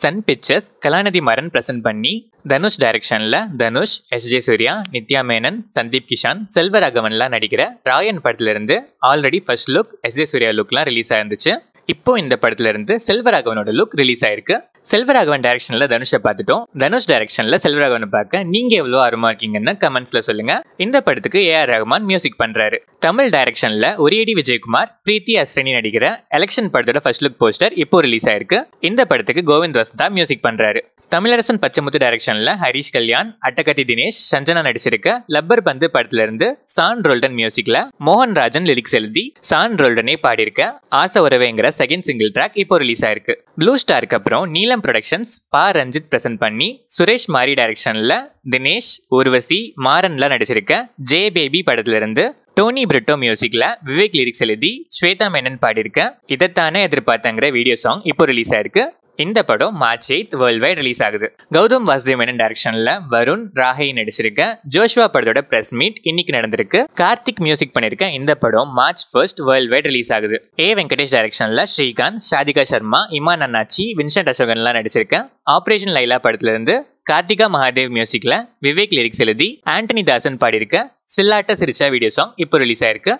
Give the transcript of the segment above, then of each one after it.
Sun Pictures Kalanithi Maran present பண்ணி தனுஷ் டைரக்ஷனில் Dhanush S J Suryah Nithya Menen Sundeep Kishan செல்வராகவன்லாம் நடிக்கிற ராயன் படத்துலேருந்து already first look S J Suryah லுக்லாம் ரிலீஸ் ஆயிருந்துச்சு இப்போ இந்த படத்துலேருந்து செல்வராகவனோட லுக் ரிலீஸ் ஆயிருக்கு செல்வராகவன் டைரக்ஷன்ல தனுஷை பார்த்துட்டோம் தனுஷ் டைரக்ஷனில் செல்வராகவனை பார்க்க நீங்கள் எவ்வளோ அருமா இருக்கீங்கன்னு கமெண்ட்ஸில் சொல்லுங்கள் இந்த படத்துக்கு ஏஆர் ரஹ்மான் மியூசிக் பண்ணுறாரு தமிழ் டைரக்ஷன்ல ஒரேடி விஜயகுமார் பிரீத்தி அஸ்ரணி நடிக்கிற எலெக்ஷன் படத்தோட ஃபர்ஸ்ட் லுக் போஸ்டர் இப்போ ரிலீஸ் ஆயிருக்கு இந்த படத்துக்கு கோவிந்த் வசந்தா மியூசிக் பண்ணுறாரு தமிழரசன் பச்சைமுத்து டைரக்ஷனில் ஹரிஷ் கல்யாண் அட்டகத்தி தினேஷ் சஞ்சனா நடிச்சிருக்க லப்பர் பந்து படத்திலிருந்து சான் ரோல்டன் மியூசிக்ல மோகன் ராஜன் லிரிக்ஸ் எழுதி சான் ரோல்டனே பாடியிருக்க ஆசை உறவைங்கிற செகண்ட் சிங்கிள் ட்ராக் இப்போ ரிலீஸ் ஆயிருக்கு ப்ளூ ஸ்டாருக்கு அப்புறம் நீலம் ப்ரொடக்ஷன்ஸ் பா ரஞ்சித் பிரசன்ட் பண்ணி சுரேஷ் மாரி டைரக்ஷன்ல தினேஷ் உர்வசி மாறன்ல நடிச்சிருக்க ஜே பேபி படத்திலிருந்து டோனி பிரிட்டோ மியூசிக்ல விவேக் லிரிக்ஸ் எழுதி ஸ்வேதா மேனன் பாடியிருக்க இதைத்தானே எதிர்பார்த்தங்கிற வீடியோ சாங் இப்போ ரிலீஸ் ஆயிருக்கு இந்த படம் March eighth world wide release ஆகுது கௌதம் வாசுதேவ் வாசுதேவன் டைரக்ஷன்ல வருண் ராகை நடிச்சிருக்க ஜோஷ்வா படத்தோட பிரஸ் மீட் இன்னைக்கு நடந்திருக்கு கார்த்திக் மியூசிக் பண்ணிருக்க இந்த படம் March first world wide release ஆகுது ஏ வெங்கடேஷ் டைரக்ஷன்ல ஸ்ரீகாந்த் ஷாதிகா சர்மா இமா அண்ணாச்சி வின்சென்ட் அசோகன்லாம் நடிச்சிருக்க ஆபரேஷன் லைலா படத்துல இருந்து கார்த்திகா மகாதேவ் மியூசிக்ல விவேக் லிரிக்ஸ் எழுதி ஆண்டனி தாசன் பாடியிருக்க சில்லாட்ட சிரிச்சா வீடியோ சாங் இப்போ ரிலீஸ் ஆயிருக்கு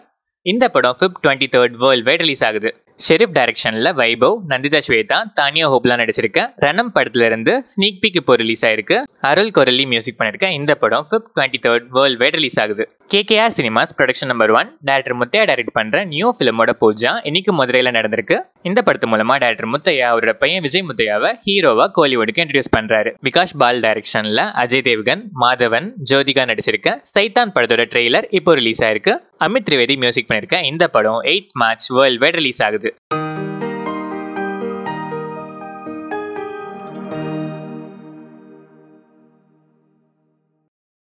இந்த படம் Feb twenty third world wide release ஆகுது ஷெரிப் டைரக்ஷனில் வைபவ் நந்திதா ஸ்வேதா தானியா ஹோப்லா நடிச்சிருக்க ரணம் படத்துலேருந்து ஸ்னீக் பிக் இப்போ ரிலீஸ் ஆயிருக்கு அருள் கொரலி மியூசிக் பண்ணிருக்க இந்த படம் fifth twenty third world wide release ஆகுது KKR cinemas production number one director Muthaiah direct பண்ணுற நியூ ஃபிலிமோட பூஜா இன்னைக்கு மதுரையில் நடந்திருக்கு இந்த படத்து மூலமா டேரக்டர் முத்தையா அவரோட பையன் விஜய் முத்தையாவை ஹீரோவா கோலிவுடுக்கு இன்ட்ரடியூஸ் பண்றாரு விகாஷ் பால் டைரக்ஷன்ல அஜய் தேவ்கன் மாதவன் ஜோதிகா நடிச்சிருக்க சைதான் படத்தோட ட்ரெய்லர் இப்போ ரிலீஸ் ஆயிருக்கு அமித் திரிவேதி மியூசிக் பண்ணிருக்க இந்த படம் eight March world wide release ஆகுது